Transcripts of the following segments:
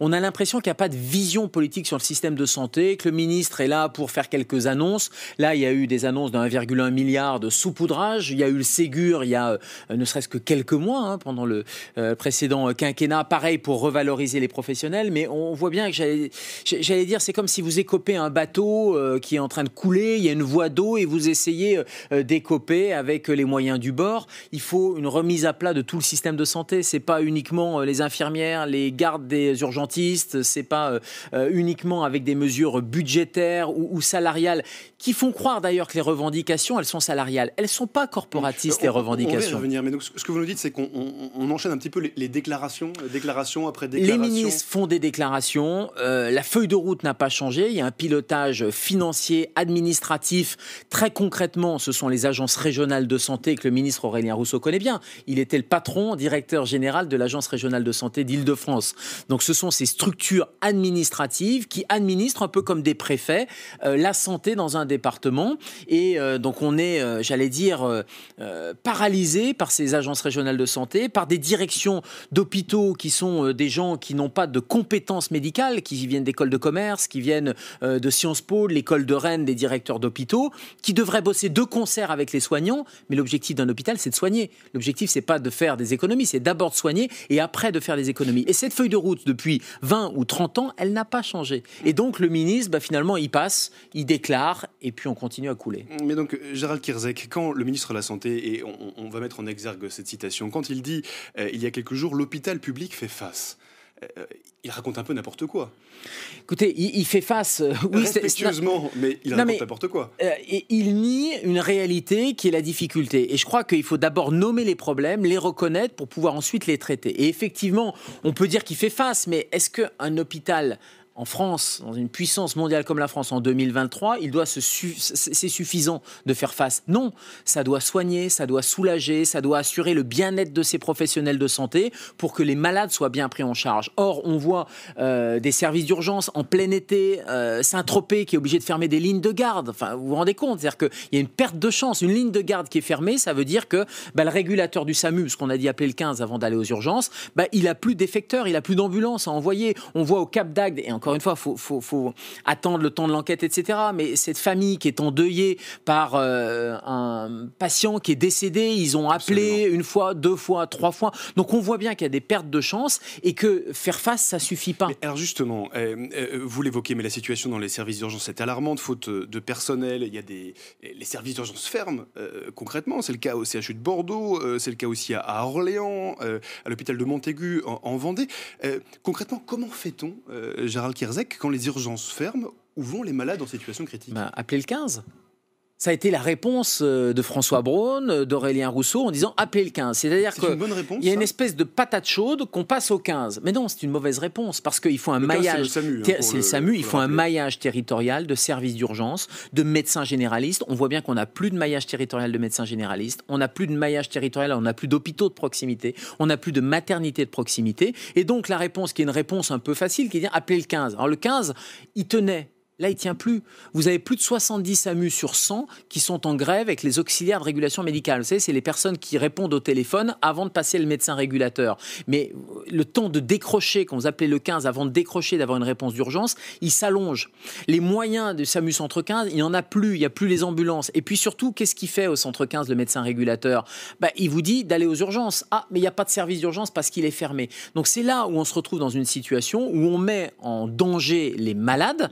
on a l'impression qu'il n'y a pas de vision politique sur le système de santé, que le ministre est là pour faire quelques annonces. Là, il y a eu des annonces d'un 1,1 milliard de saupoudrage. Il y a eu le Ségur il y a euh, ne serait-ce que quelques mois, hein, pendant le euh, précédent quinquennat. Pareil pour revaloriser les professionnels. Mais on voit bien que j'allais dire, c'est comme si vous écopiez un bateau euh, qui est en train de couler. Il y a une voie d'eau et vous essayez d'écoper avec les moyens du bord. Il faut une remise à plat de tout le système de santé. Ce n'est pas uniquement les infirmières, les gardes des urgences c'est pas euh, euh, uniquement avec des mesures budgétaires ou, salariales qui font croire d'ailleurs que les revendications, elles sont salariales. Elles sont pas corporatistes, les revendications. On mais donc, ce que vous nous dites, c'est qu'on enchaîne un petit peu les, déclarations, euh, déclarations après déclarations. Les ministres font des déclarations. la feuille de route n'a pas changé. Il y a un pilotage financier, administratif. Très concrètement, ce sont les agences régionales de santé que le ministre Aurélien Rousseau connaît bien. Il était le patron, directeur général de l'agence régionale de santé d'Île-de-France. Donc, ce sont ces structures administratives qui administrent un peu comme des préfets euh, la santé dans un département. Et euh, donc on est, euh, j'allais dire, paralysé par ces agences régionales de santé, par des directions d'hôpitaux qui sont des gens qui n'ont pas de compétences médicales, qui viennent d'écoles de commerce, qui viennent de Sciences Po, de l'école de Rennes, des directeurs d'hôpitaux, qui devraient bosser de concert avec les soignants. Mais l'objectif d'un hôpital, c'est de soigner. L'objectif, c'est pas de faire des économies, c'est d'abord de soigner et après de faire des économies. Et cette feuille de route, depuis 20 ou 30 ans, elle n'a pas changé. Et donc le ministre, bah, finalement, il passe, il déclare, et puis on continue à couler. Mais donc, euh, Gérald Kirzek, quand le ministre de la Santé, et on, va mettre en exergue cette citation, quand il dit, euh, il y a quelques jours, l'hôpital public fait face. Euh, il raconte un peu n'importe quoi. Écoutez, il, fait face. Euh, Respectueusement, mais il raconte n'importe quoi. Euh, et il nie une réalité qui est la difficulté. Et je crois qu'il faut d'abord nommer les problèmes, les reconnaître pour pouvoir ensuite les traiter. Et effectivement, on peut dire qu'il fait face, mais est-ce qu'un hôpital en France, dans une puissance mondiale comme la France en 2023, il doit se c'est suffisant de faire face. Non, ça doit soigner, ça doit soulager, ça doit assurer le bien-être de ces professionnels de santé pour que les malades soient bien pris en charge. Or, on voit euh, des services d'urgence en plein été, euh, saint qui est obligé de fermer des lignes de garde. Enfin, vous vous rendez compte, c'est-à-dire qu'il y a une perte de chance, une ligne de garde qui est fermée, ça veut dire que bah, le régulateur du SAMU, ce qu'on a dit appeler le 15 avant d'aller aux urgences, bah, il a plus d'effecteurs, il a plus d'ambulances à envoyer. On voit au Cap d'Agde et encore encore une fois, il faut, attendre le temps de l'enquête, etc. Mais cette famille qui est endeuillée par euh, un patient qui est décédé, ils ont appelé une fois, deux fois, trois fois. Donc on voit bien qu'il y a des pertes de chance et que faire face, ça suffit pas. alors justement, eh, eh, vous l'évoquez, mais la situation dans les services d'urgence est alarmante, faute de personnel. Il y a des les services d'urgence ferment euh, concrètement. C'est le cas au CHU de Bordeaux, euh, c'est le cas aussi à, Orléans, à l'hôpital de Montaigu en, en Vendée. concrètement, comment fait-on, Gérald quand les urgences ferment, où vont les malades en situation critique ben, Appelez le 15 ça a été la réponse euh, de François Braun, euh, d'Aurélien Rousseau, en disant appelez le 15. C'est-à-dire qu'il y a une espèce de patate chaude qu'on passe au 15. Mais non, c'est une mauvaise réponse parce qu'il faut un maillage. Hein, c'est le SAMU. il faut un maillage territorial de services d'urgence, de médecins généralistes. On voit bien qu'on n'a plus de maillage territorial de médecins généralistes. On n'a plus de maillage territorial. On n'a plus d'hôpitaux de proximité. On n'a plus de maternité de proximité. Et donc la réponse, qui est une réponse un peu facile, qui est de appelez le 15. Alors le 15, il tenait Là, il tient plus. Vous avez plus de 70 SAMU sur 100 qui sont en grève avec les auxiliaires de régulation médicale. Vous savez, c'est les personnes qui répondent au téléphone avant de passer le médecin régulateur. Mais euh, le temps de décrocher, quand vous appelez le 15, avant de décrocher, d'avoir une réponse d'urgence, il s'allonge. Les moyens du SAMU Centre 15, il n'y en a plus. Il n'y a plus les ambulances. Et puis surtout, qu'est-ce qu'il fait au Centre 15, le médecin régulateur bah, Il vous dit d'aller aux urgences. Ah, mais il n'y a pas de service d'urgence parce qu'il est fermé. Donc c'est là où on se retrouve dans une situation où on met en danger les malades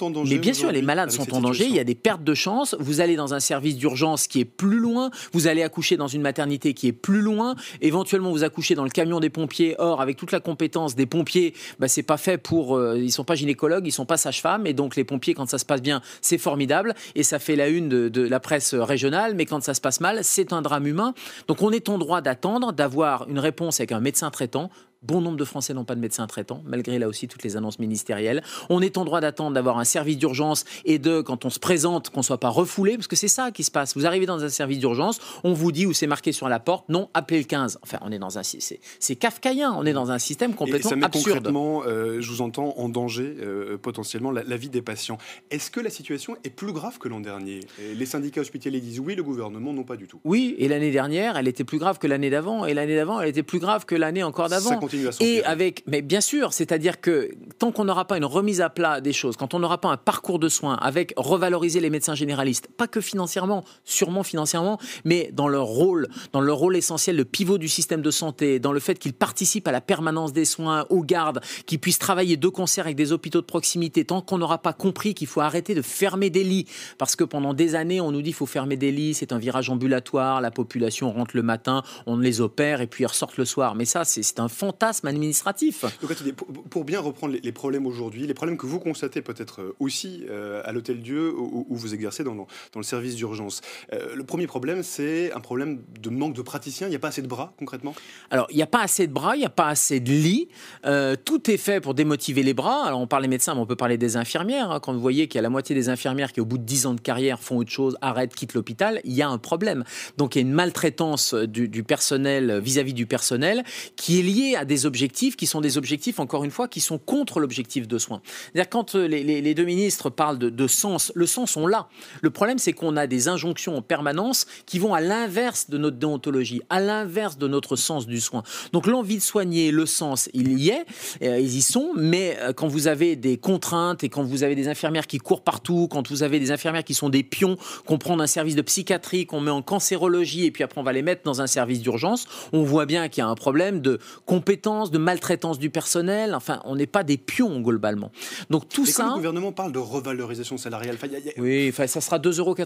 en danger. Mais bien sûr, les malades sont en danger. Il y a des pertes de chance. Vous allez dans un service d'urgence qui est plus loin. Vous allez accoucher dans une maternité qui est plus loin. Éventuellement, vous accouchez dans le camion des pompiers. Or, avec toute la compétence des pompiers, bah, c'est pas fait pour. Euh, ils sont pas gynécologues, ils sont pas sages-femmes. Et donc, les pompiers, quand ça se passe bien, c'est formidable. Et ça fait la une de la presse régionale. Mais quand ça se passe mal, c'est un drame humain. Donc, on est en droit d'attendre, d'avoir une réponse avec un médecin traitant Bon nombre de Français n'ont pas de médecin traitant, malgré là aussi toutes les annonces ministérielles. On est en droit d'attendre d'avoir un service d'urgence et de, quand on se présente, qu'on ne soit pas refoulé, parce que c'est ça qui se passe. Vous arrivez dans un service d'urgence, on vous dit, ou c'est marqué sur la porte, non, appelez le 15. Enfin, on est dans un. C'est kafkaïen, on est dans un système complètement et ça met absurde. concrètement, euh, je vous entends, en danger euh, potentiellement la, vie des patients. Est-ce que la situation est plus grave que l'an dernier Les syndicats hospitaliers disent oui, le gouvernement, non pas du tout. Oui, et l'année dernière, elle était plus grave que l'année d'avant, et l'année d'avant, elle était plus grave que l'année encore d'avant à Et avec, mais bien sûr, c'est-à-dire que tant qu'on n'aura pas une remise à plat des choses, quand on n'aura pas un parcours de soins avec revaloriser les médecins généralistes, pas que financièrement, sûrement financièrement, mais dans leur rôle, dans leur rôle essentiel, le pivot du système de santé, dans le fait qu'ils participent à la permanence des soins, aux gardes, qu'ils puissent travailler de concert avec des hôpitaux de proximité, tant qu'on n'aura pas compris qu'il faut arrêter de fermer des lits, parce que pendant des années, on nous dit qu'il faut fermer des lits, c'est un virage ambulatoire, la population rentre le matin, on les opère et puis ils ressortent le soir. Mais ça, c'est un fantasme administratif. pour, bien reprendre les, problèmes aujourd'hui, les problèmes que vous constatez peut-être euh, aussi euh, à l'Hôtel Dieu où, vous exercez dans, le service d'urgence, euh, le premier problème, c'est un problème de manque de praticiens. Il n'y a pas assez de bras, concrètement Alors, il n'y a pas assez de bras, il n'y a pas assez de lits. tout est fait pour démotiver les bras. Alors, on parle des médecins, mais on peut parler des infirmières. Hein. Quand vous voyez qu'il y a la moitié des infirmières qui, au bout de dix ans de carrière, font autre chose, arrêtent, quittent l'hôpital, il y a un problème. Donc, il y a une maltraitance du, personnel vis-à-vis du personnel qui est liée à des objectifs qui sont des objectifs, encore une fois, qui sont contre l'objectif de soins. C'est-à-dire quand euh, les, deux ministres parlent de, sens, le sens, on l'a. Le problème, c'est qu'on a des injonctions en permanence qui vont à l'inverse de notre déontologie, à l'inverse de notre sens du soin. Donc l'envie de soigner, le sens, il y est, euh, ils y sont, mais euh, quand vous avez des contraintes et quand vous avez des infirmières qui courent partout, quand vous avez des infirmières qui sont des pions, qu'on prend un service de psychiatrie, qu'on met en cancérologie et puis après on va les mettre dans un service d'urgence, on voit bien qu'il y a un problème de compétence de maltraitance du personnel. Enfin, on n'est pas des pions globalement. Donc tout ça. le gouvernement parle de revalorisation salariale. Oui, ça sera 2,90 euros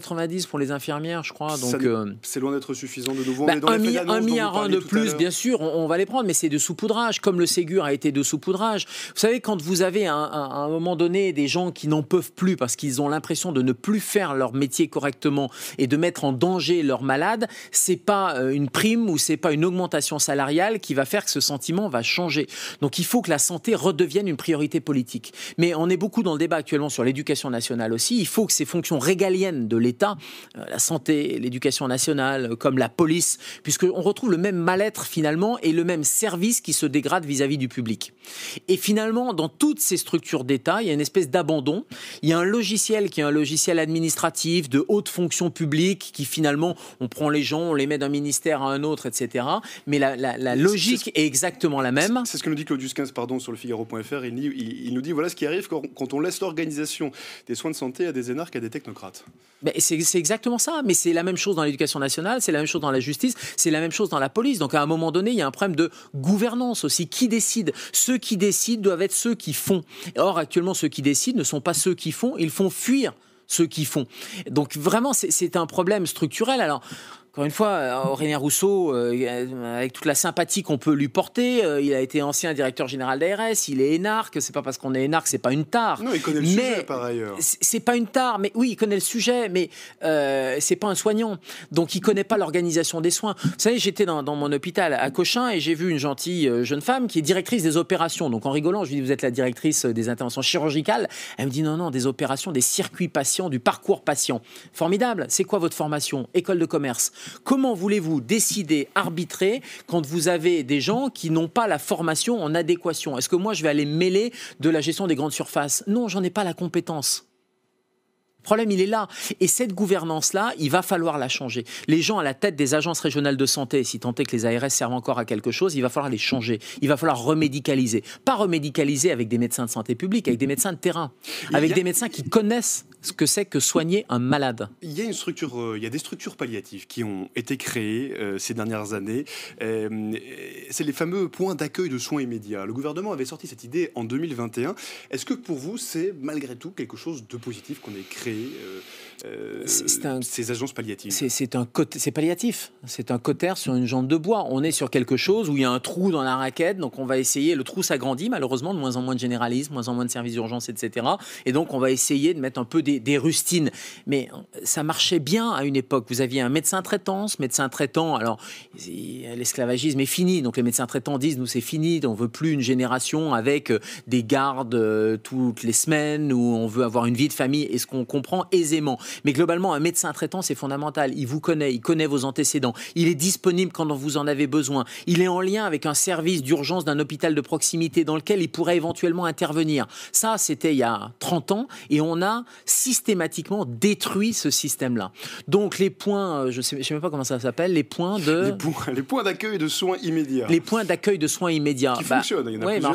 pour les infirmières, je crois. Donc euh, c'est loin d'être suffisant de nouveau. Bah, un, milliard de plus, bien sûr, on, va les prendre, mais c'est de saupoudrage, comme le Ségur a été de saupoudrage. Vous savez, quand vous avez à un, moment donné des gens qui n'en peuvent plus parce qu'ils ont l'impression de ne plus faire leur métier correctement et de mettre en danger leurs malades, c'est pas euh, une prime ou c'est pas une augmentation salariale qui va faire que ce sentiment va changer. Donc il faut que la santé redevienne une priorité politique. Mais on est beaucoup dans le débat actuellement sur l'éducation nationale aussi. Il faut que ces fonctions régaliennes de l'État, euh, la santé, l'éducation nationale, euh, comme la police, puisqu'on retrouve le même mal-être finalement et le même service qui se dégrade vis-à-vis du public. Et finalement, dans toutes ces structures d'État, il y a une espèce d'abandon. Il y a un logiciel qui est un logiciel administratif de haute fonction publique qui finalement, on prend les gens, on les met d'un ministère à un autre, etc. Mais la logique est exactement la même. C'est ce que nous dit Claudius 15, pardon, sur le Figaro.fr. Il, il, nous dit voilà ce qui arrive quand, on laisse l'organisation des soins de santé à des énarques, à des technocrates. c'est exactement ça. Mais c'est la même chose dans l'éducation nationale, c'est la même chose dans la justice, c'est la même chose dans la police. Donc à un moment donné, il y a un problème de gouvernance aussi. Qui décide Ceux qui décident doivent être ceux qui font. Or, actuellement, ceux qui décident ne sont pas ceux qui font, ils font fuir ceux qui font. Donc vraiment, c'est un problème structurel. Alors, encore une fois, euh, Aurélien Rousseau, euh, euh, avec toute la sympathie qu'on peut lui porter, il a été ancien directeur général d'ARS, il est énarque, c'est pas parce qu'on est énarque, c'est pas une tare. Non, il connaît le sujet par ailleurs. C'est pas une tare, mais oui, il connaît le sujet, mais c'est pas un soignant. Donc il connaît pas l'organisation des soins. Vous savez, j'étais dans, dans, mon hôpital à Cochin et j'ai vu une gentille jeune femme qui est directrice des opérations. Donc en rigolant, je lui dis Vous êtes la directrice des interventions chirurgicales Elle me dit Non, non, des opérations, des circuits patients, du parcours patient. Formidable, c'est quoi votre formation École de commerce. Comment voulez-vous décider, arbitrer, quand vous avez des gens qui n'ont pas la formation en adéquation Est-ce que moi, je vais aller mêler de la gestion des grandes surfaces Non, j'en ai pas la compétence. Le problème, il est là. Et cette gouvernance-là, il va falloir la changer. Les gens à la tête des agences régionales de santé, si tant est que les ARS servent encore à quelque chose, il va falloir les changer. Il va falloir remédicaliser. Pas remédicaliser avec des médecins de santé publique, avec des médecins de terrain, avec des médecins qui connaissent ce que c'est que soigner un malade. Il y a une structure, euh, il y a des structures palliatives qui ont été créées euh, ces dernières années. Euh, c'est les fameux points d'accueil de soins immédiats. Le gouvernement avait sorti cette idée en 2021. Est-ce que pour vous, c'est malgré tout quelque chose de positif qu'on ait créé ces agences palliatives C'est un c'est palliatif. C'est un cotère sur une jambe de bois. On est sur quelque chose où il y a un trou dans la raquette, donc on va essayer. Le trou s'agrandit malheureusement, de moins en moins de généralisme, moins en moins de services d'urgence, etc. Et donc on va essayer de mettre un peu des des, rustines. Mais euh, ça marchait bien à une époque. Vous aviez un médecin traitant, ce médecin traitant, alors l'esclavagisme est fini, donc les médecins traitants disent nous c'est fini, on veut plus une génération avec euh, des gardes euh, toutes les semaines, où on veut avoir une vie de famille, et ce qu'on comprend aisément. Mais globalement, un médecin traitant, c'est fondamental. Il vous connaît, il connaît vos antécédents, il est disponible quand vous en avez besoin, il est en lien avec un service d'urgence d'un hôpital de proximité dans lequel il pourrait éventuellement intervenir. Ça, c'était il y a 30 ans, et on a systématiquement détruit ce système-là. Donc les points, euh, je ne sais, sais même pas comment ça s'appelle, les points de... Les, points, les points d'accueil de soins immédiats. Les points d'accueil de soins immédiats. Qui bah,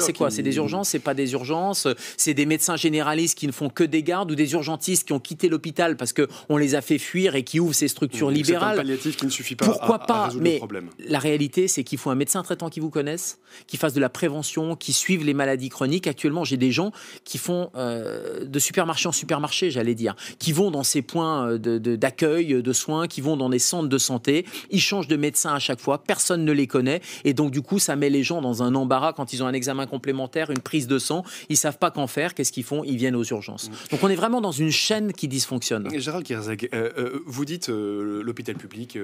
c'est quoi C'est des urgences, c'est pas des urgences, c'est des médecins généralistes qui ne font que des gardes ou des urgentistes qui ont quitté l'hôpital parce qu'on les a fait fuir et qui ouvrent ces structures libérales. C'est qui ne suffit pas Pourquoi pas Mais La réalité, c'est qu'il faut un médecin traitant qui vous connaisse, qui fasse de la prévention, qui suive les maladies chroniques. Actuellement, j'ai des gens qui font euh, de supermarché en supermarché j'allais dire, qui vont dans ces points euh, d'accueil, euh, de, soins, qui vont dans des centres de santé. Ils changent de médecin à chaque fois, personne ne les connaît. Et donc, du coup, ça met les gens dans un embarras quand ils ont un examen complémentaire, une prise de sang. Ils savent pas qu'en faire. Qu'est-ce qu'ils font Ils viennent aux urgences. Mm. Donc, on est vraiment dans une chaîne qui dysfonctionne. Gérald Kierzeg, euh, vous dites que l'hôpital public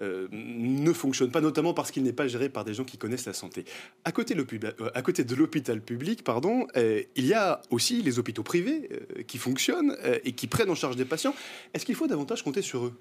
ne fonctionne pas, notamment parce qu'il n'est pas géré par des gens qui connaissent la santé. À côté, à côté de l'hôpital public, pardon, il y a aussi les hôpitaux privés qui fonctionnent et qui prennent en charge des patients, est-ce qu'il faut davantage compter sur eux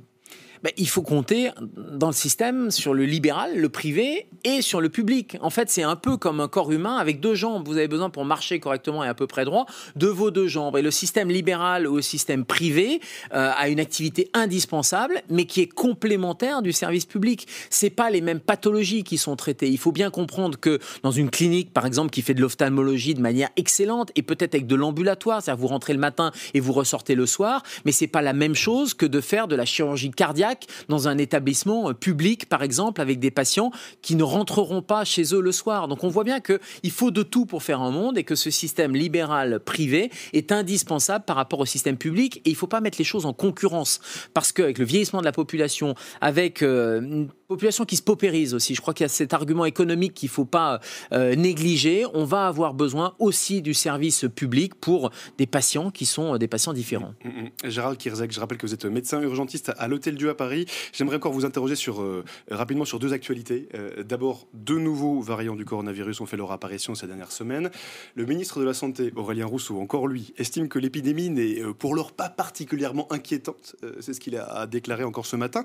bah, il faut compter dans le système sur le libéral, le privé et sur le public. En fait, c'est un peu comme un corps humain avec deux jambes. Vous avez besoin pour marcher correctement et à peu près droit de vos deux jambes. Et le système libéral ou le système privé euh, a une activité indispensable, mais qui est complémentaire du service public. C'est pas les mêmes pathologies qui sont traitées. Il faut bien comprendre que dans une clinique, par exemple, qui fait de l'ophtalmologie de manière excellente et peut-être avec de l'ambulatoire, c'est-à-dire vous rentrez le matin et vous ressortez le soir, mais c'est pas la même chose que de faire de la chirurgie cardiaque dans un établissement euh, public, par exemple, avec des patients qui ne rentreront pas chez eux le soir. Donc on voit bien qu'il faut de tout pour faire un monde et que ce système libéral privé est indispensable par rapport au système public et il ne faut pas mettre les choses en concurrence parce qu'avec le vieillissement de la population, avec euh, Population qui se paupérise aussi. Je crois qu'il y a cet argument économique qu'il ne faut pas euh, négliger. On va avoir besoin aussi du service public pour des patients qui sont euh, des patients différents. Mm, mm, mm. Gérald Kirzek, je rappelle que vous êtes médecin urgentiste à l'Hôtel Dieu à Paris. J'aimerais encore vous interroger sur, euh, rapidement sur deux actualités. D'abord, deux nouveaux variants du coronavirus ont fait leur apparition ces dernières semaines. Le ministre de la Santé, Aurélien Rousseau, encore lui, estime que l'épidémie n'est pour l'heure pas particulièrement inquiétante. C'est ce qu'il a déclaré encore ce matin.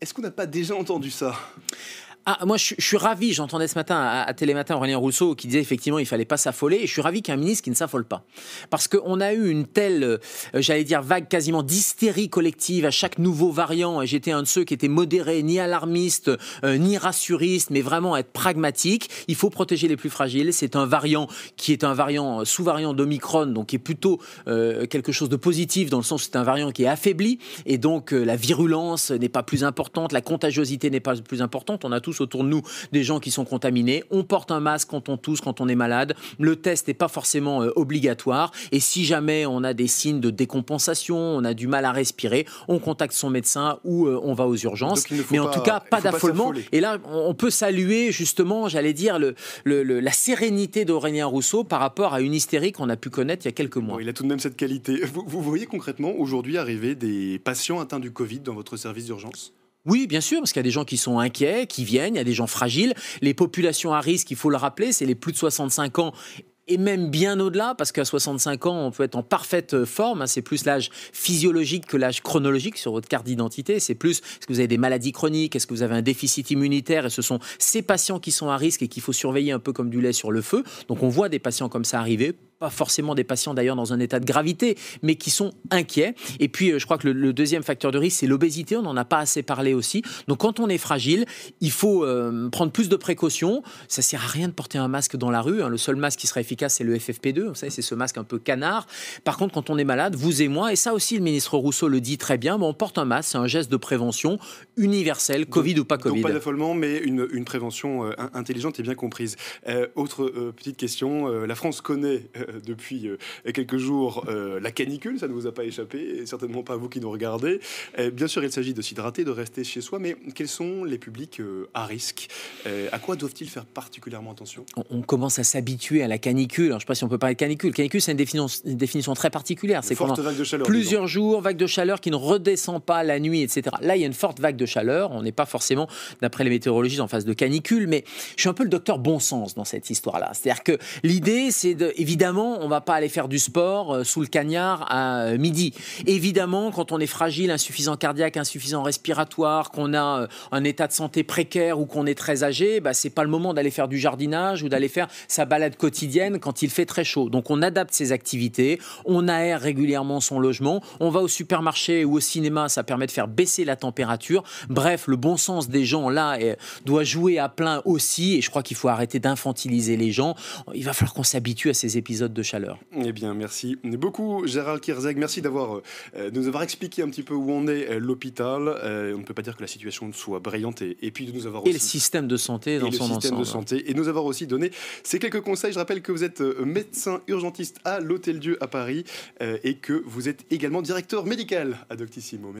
Est-ce qu'on n'a pas déjà entendu ça ah, moi, je, suis ravi. J'entendais ce matin à, Télématin Aurélien Rousseau qui disait effectivement il fallait pas s'affoler. Et je suis ravi qu'un ministre qui ne s'affole pas, parce qu'on a eu une telle, euh, j'allais dire vague quasiment d'hystérie collective à chaque nouveau variant. et J'étais un de ceux qui étaient modéré, ni alarmiste, euh, ni rassuriste, mais vraiment être pragmatique. Il faut protéger les plus fragiles. C'est un variant qui est un variant euh, sous-variant d'Omicron, donc qui est plutôt quelque chose de positif dans le sens c'est un variant qui est affaibli et donc la virulence n'est pas plus importante, la contagiosité n'est pas plus importante. On a autour de nous des gens qui sont contaminés. On porte un masque quand on tousse, quand on est malade. Le test n'est pas forcément euh, obligatoire. Et si jamais on a des signes de décompensation, on a du mal à respirer, on contacte son médecin ou euh, on va aux urgences. Mais en tout cas, pas d'affolement. Et là, on peut saluer justement, j'allais dire, la sérénité d'Aurélien Rousseau par rapport à une hystérie qu'on a pu connaître il y a quelques mois. il a tout de même cette qualité. Vous, vous voyez concrètement aujourd'hui arriver des patients atteints du Covid dans votre service d'urgence oui, bien sûr, parce qu'il y a des gens qui sont inquiets, qui viennent, il y a des gens fragiles. Les populations à risque, il faut le rappeler, c'est les plus de 65 ans et même bien au-delà, parce qu'à 65 ans, on peut être en parfaite forme. Hein. C'est plus l'âge physiologique que l'âge chronologique sur votre carte d'identité. C'est plus est-ce que vous avez des maladies chroniques, est-ce que vous avez un déficit immunitaire, et ce sont ces patients qui sont à risque et qu'il faut surveiller un peu comme du lait sur le feu. Donc on voit des patients comme ça arriver pas forcément des patients d'ailleurs dans un état de gravité, mais qui sont inquiets. Et puis, euh, je crois que le, deuxième facteur de risque, c'est l'obésité. On n'en a pas assez parlé aussi. Donc, quand on est fragile, il faut euh, prendre plus de précautions. Ça sert à rien de porter un masque dans la rue. Hein. Le seul masque qui sera efficace, c'est le FFP2. Vous savez, c'est ce masque un peu canard. Par contre, quand on est malade, vous et moi, et ça aussi, le ministre Rousseau le dit très bien, on porte un masque. C'est un geste de prévention universel, Covid ou pas Covid. Donc pas d'affolement, mais une, prévention euh, intelligente et bien comprise. autre petite question. la France connaît depuis euh, quelques jours euh, la canicule, ça ne vous a pas échappé, et certainement pas à vous qui nous regardez. Eh, bien sûr, il s'agit de s'hydrater, de rester chez soi, mais quels sont les publics euh, à risque eh, À quoi doivent-ils faire particulièrement attention on, commence à s'habituer à la canicule. Alors, je ne sais pas si on peut parler de canicule. Canicule, c'est une définition, définition, très particulière. C'est quoi de plusieurs jours, vague de chaleur qui ne redescend pas la nuit, etc. Là, il y a une forte vague de chaleur. On n'est pas forcément, d'après les météorologistes, en phase de canicule, mais je suis un peu le docteur bon sens dans cette histoire-là. C'est-à-dire que l'idée, c'est évidemment on va pas aller faire du sport euh, sous le cagnard à euh, midi. Évidemment, quand on est fragile, insuffisant cardiaque, insuffisant respiratoire, qu'on a euh, un état de santé précaire ou qu'on est très âgé, bah, c'est pas le moment d'aller faire du jardinage ou d'aller faire sa balade quotidienne quand il fait très chaud. Donc on adapte ses activités, on aère régulièrement son logement, on va au supermarché ou au cinéma, ça permet de faire baisser la température. Bref, le bon sens des gens là doit jouer à plein aussi et je crois qu'il faut arrêter d'infantiliser les gens. Il va falloir qu'on s'habitue à ces épisodes de chaleur. Eh bien, merci beaucoup, Gérald Kirzeg. Merci d'avoir euh, nous avoir expliqué un petit peu où on est euh, l'hôpital. Euh, on ne peut pas dire que la situation soit brillante et, puis de nous avoir le système de santé dans son ensemble. de santé et nous avoir aussi donné ces quelques conseils. Je rappelle que vous êtes médecin urgentiste à l'Hôtel Dieu à Paris et que vous êtes également directeur médical à Doctissimo.